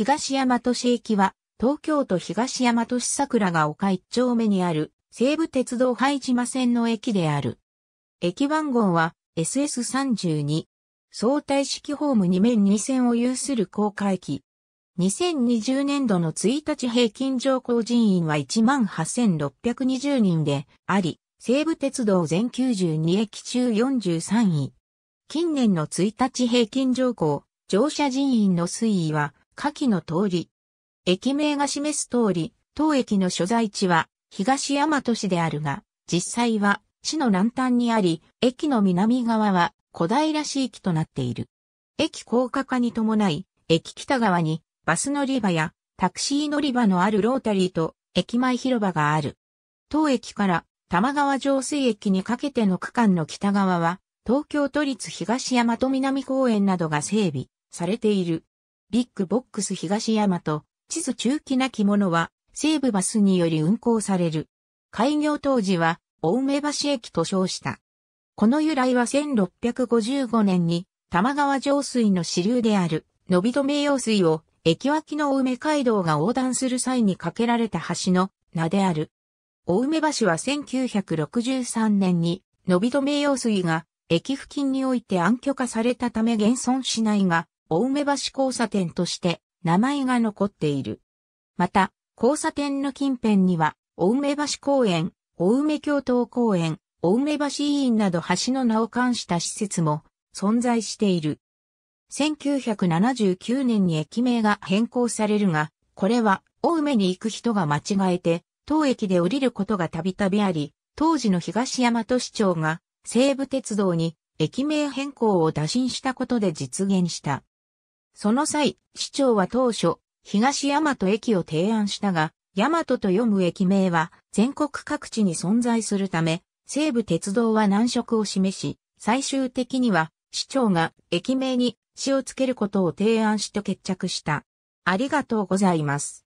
東大和市駅は、東京都東大和市桜が丘一丁目にある、西武鉄道廃島線の駅である。駅番号は SS32。相対式ホーム2面2線を有する高架駅。2020年度の1日平均乗降人員は18,620人であり、西武鉄道全92駅中43位。近年の1日平均乗降、乗車人員の推移は下記の通り。駅名が示す通り、当駅の所在地は東大和市であるが、実際は市の南端にあり、駅の南側は小平市域となっている。駅高架化に伴い、駅北側にバス乗り場やタクシー乗り場のあるロータリーと駅前広場がある。当駅から玉川上水駅にかけての区間の北側は東京都立東大和南公園などが整備されている。ビッグボックス東山と、地図中期なき者は、西武バスにより運行される。開業当時は、青梅橋駅と称した。この由来は1655年に、玉川上水の支流である、伸び止め用水を、駅脇の青梅街道が横断する際に架けられた橋の名である。青梅橋は1963年に、伸び止め用水が、駅付近において暗渠化されたため現存しないが、青梅橋交差点として名前が残っている。また、交差点の近辺には、青梅橋公園、青梅教頭公園、青梅橋医院など橋の名を冠した施設も存在している。1979年に駅名が変更されるが、これは青梅に行く人が間違えて、当駅で降りることがたびたびあり、当時の東大和市長が西武鉄道に駅名変更を打診したことで実現した。その際、市長は当初、東大和駅を提案したが、大和と読む駅名は全国各地に存在するため、西武鉄道は難色を示し、最終的には市長が駅名に詩をつけることを提案して決着した。ありがとうございます。